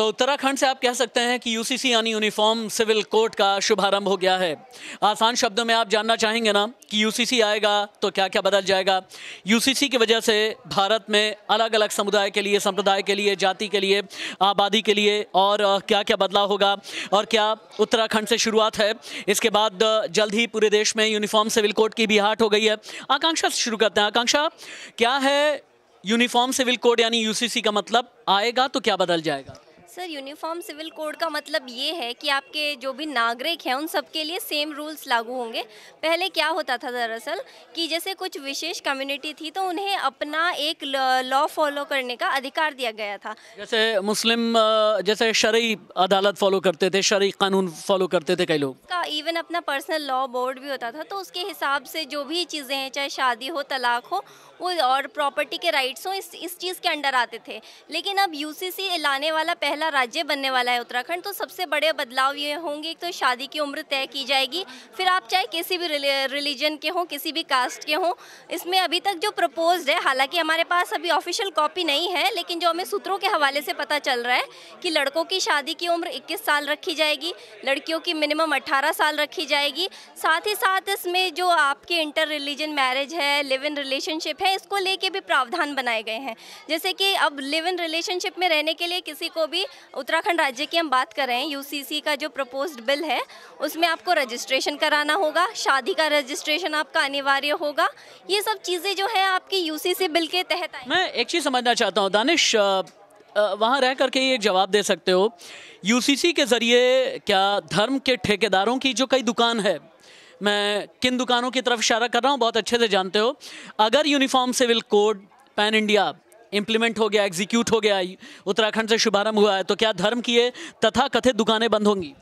तो उत्तराखंड से आप कह सकते हैं कि यूसीसी यानी यूनिफॉर्म सिविल कोड का शुभारंभ हो गया है आसान शब्दों में आप जानना चाहेंगे ना कि यूसीसी आएगा तो क्या क्या बदल जाएगा यूसीसी की वजह से भारत में अलग अलग समुदाय के लिए संप्रदाय के लिए जाति के लिए आबादी के लिए और क्या क्या बदलाव होगा और क्या उत्तराखंड से शुरुआत है इसके बाद जल्द ही पूरे देश में यूनिफॉर्म सिविल कोड की भी हाट हो गई है आकांक्षा से शुरू करते हैं आकांक्षा क्या है यूनिफॉर्म सिविल कोड यानी यूसीसी का मतलब आएगा तो क्या बदल जाएगा सर यूनिफॉर्म सिविल कोड का मतलब ये है कि आपके जो भी नागरिक हैं उन सबके लिए सेम रूल्स लागू होंगे पहले क्या होता था दरअसल कि जैसे कुछ विशेष कम्युनिटी थी तो उन्हें अपना एक लॉ फॉलो करने का अधिकार दिया गया था जैसे मुस्लिम जैसे शरी अदालत फॉलो करते थे शरी कानून फॉलो करते थे कई लोग का इवन अपना पर्सनल लॉ बोर्ड भी होता था तो उसके हिसाब से जो भी चीज़ें हैं चाहे शादी हो तलाक हो वो और प्रॉपर्टी के राइट्स हो इस इस चीज़ के अंडर आते थे लेकिन अब यूसीसी लाने वाला पहला पहला राज्य बनने वाला है उत्तराखंड तो सबसे बड़े बदलाव ये होंगे तो शादी की उम्र तय की जाएगी फिर आप चाहे किसी भी रिलीजन के हों किसी भी कास्ट के हों इसमें अभी तक जो प्रपोज है हालांकि हमारे पास अभी ऑफिशियल कॉपी नहीं है लेकिन जो हमें सूत्रों के हवाले से पता चल रहा है कि लड़कों की शादी की उम्र इक्कीस साल रखी जाएगी लड़कियों की मिनिमम अट्ठारह साल रखी जाएगी साथ ही साथ इसमें जो आपके इंटर रिलीजन मैरिज है लिव इन रिलेशनशिप है इसको लेके भी प्रावधान बनाए गए हैं जैसे कि अब लिव इन रिलेशनशिप में रहने के लिए किसी को भी उत्तराखंड राज्य की हम बात कर रहे हैं यूसीसी का जो प्रपोज्ड बिल है उसमें आपको रजिस्ट्रेशन कराना होगा शादी का रजिस्ट्रेशन आपका अनिवार्य होगा ये सब चीज़ें जो है आपके यूसीसी बिल के तहत मैं एक चीज़ समझना चाहता हूँ दानिश वहाँ रह करके ये जवाब दे सकते हो यूसीसी के ज़रिए क्या धर्म के ठेकेदारों की जो कई दुकान है मैं किन दुकानों की तरफ इशारा कर रहा हूँ बहुत अच्छे से जानते हो अगर uniform civil code pan India implement हो गया एग्जीक्यूट हो गया उत्तराखंड से शुभारंभ हुआ है तो क्या धर्म की ये तथा कथित दुकानें बंद होंगी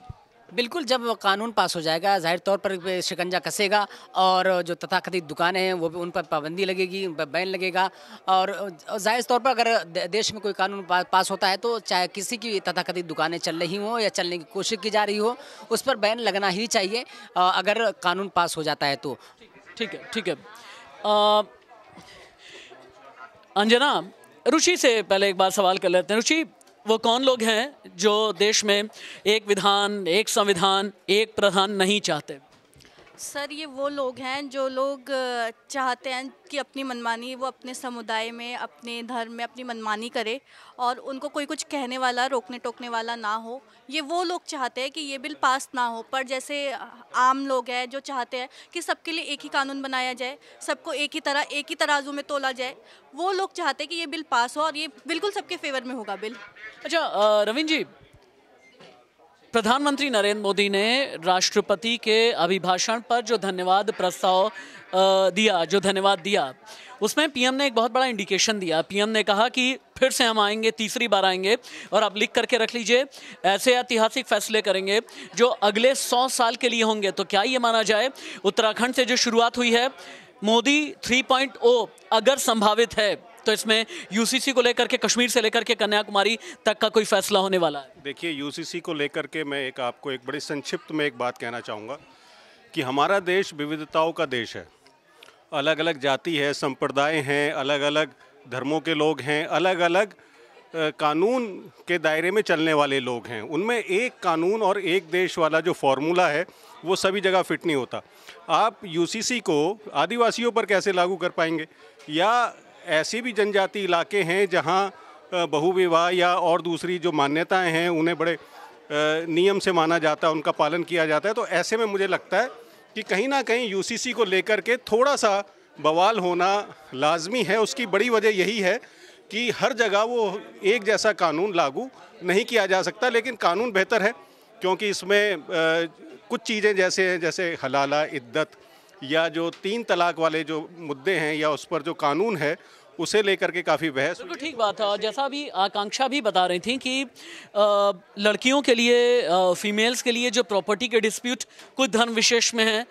बिल्कुल जब कानून पास हो जाएगा जाहिर तौर पर शिकंजा कसेगा और जो तथाकथित दुकानें हैं वो भी उन पर पाबंदी लगेगी उन पर बैन लगेगा और जाहिर तौर पर अगर देश में कोई कानून पास होता है तो चाहे किसी की तथाकथित दुकानें चल रही हों या चलने की कोशिश की जा रही हो उस पर बैन लगना ही चाहिए अगर कानून पास हो जाता है तो ठीक है ठीक है अंजना रुचि से पहले एक बार सवाल कर लेते हैं रुचि वो कौन लोग हैं जो देश में एक विधान एक संविधान एक प्रधान नहीं चाहते सर ये वो लोग हैं जो लोग चाहते हैं कि अपनी मनमानी वो अपने समुदाय में अपने धर्म में अपनी मनमानी करे और उनको कोई कुछ कहने वाला रोकने टोकने वाला ना हो ये वो लोग चाहते हैं कि ये बिल पास ना हो पर जैसे आम लोग हैं जो चाहते हैं कि सबके लिए एक ही कानून बनाया जाए सबको एक ही तरह एक ही तराजू में तोला जाए वो लोग चाहते हैं कि ये बिल पास हो और ये बिल्कुल सबके फेवर में होगा बिल अच्छा रविंद जी प्रधानमंत्री नरेंद्र मोदी ने राष्ट्रपति के अभिभाषण पर जो धन्यवाद प्रस्ताव दिया जो धन्यवाद दिया उसमें पीएम ने एक बहुत बड़ा इंडिकेशन दिया पीएम ने कहा कि फिर से हम आएंगे तीसरी बार आएंगे और आप लिख करके रख लीजिए ऐसे ऐतिहासिक फैसले करेंगे जो अगले सौ साल के लिए होंगे तो क्या ये माना जाए उत्तराखंड से जो शुरुआत हुई है मोदी 3.0 अगर संभावित है तो इसमें यूसीसी को लेकर के कश्मीर से लेकर के कन्याकुमारी तक का कोई फैसला होने वाला है देखिए यूसीसी को लेकर के मैं एक आपको एक बड़ी संक्षिप्त में एक बात कहना चाहूँगा कि हमारा देश विविधताओं का देश है अलग अलग जाति है संप्रदाय हैं अलग अलग धर्मों के लोग हैं अलग अलग कानून के दायरे में चलने वाले लोग हैं उनमें एक कानून और एक देश वाला जो फॉर्मूला है वो सभी जगह फिट नहीं होता आप यूसीसी को आदिवासियों पर कैसे लागू कर पाएंगे या ऐसे भी जनजाति इलाके हैं जहाँ बहुविवाह या और दूसरी जो मान्यताएं हैं उन्हें बड़े नियम से माना जाता है उनका पालन किया जाता है तो ऐसे में मुझे लगता है कि कहीं ना कहीं यूसीसी को लेकर के थोड़ा सा बवाल होना लाजमी है उसकी बड़ी वजह यही है कि हर जगह वो एक जैसा कानून लागू नहीं किया जा सकता लेकिन कानून बेहतर है क्योंकि इसमें कुछ चीज़ें जैसे हैं जैसे हलाला इद्दत या जो तीन तलाक वाले जो मुद्दे हैं या उस पर जो कानून है उसे लेकर के काफ़ी बहस बिल्कुल ठीक बात है जैसा भी आकांक्षा भी बता रही थी कि लड़कियों के लिए फीमेल्स के लिए जो प्रॉपर्टी के डिस्प्यूट कुछ धर्म विशेष में है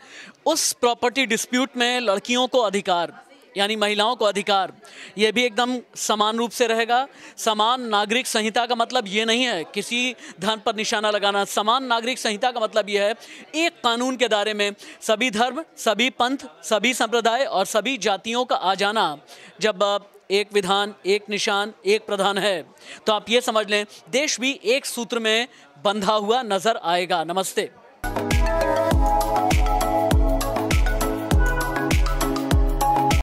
उस प्रॉपर्टी डिस्प्यूट में लड़कियों को अधिकार यानी महिलाओं को अधिकार ये भी एकदम समान रूप से रहेगा समान नागरिक संहिता का मतलब ये नहीं है किसी धर्म पर निशाना लगाना समान नागरिक संहिता का मतलब ये है एक कानून के दायरे में सभी धर्म सभी पंथ सभी संप्रदाय और सभी जातियों का आ जाना जब एक विधान एक निशान एक प्रधान है तो आप ये समझ लें देश भी एक सूत्र में बंधा हुआ नजर आएगा नमस्ते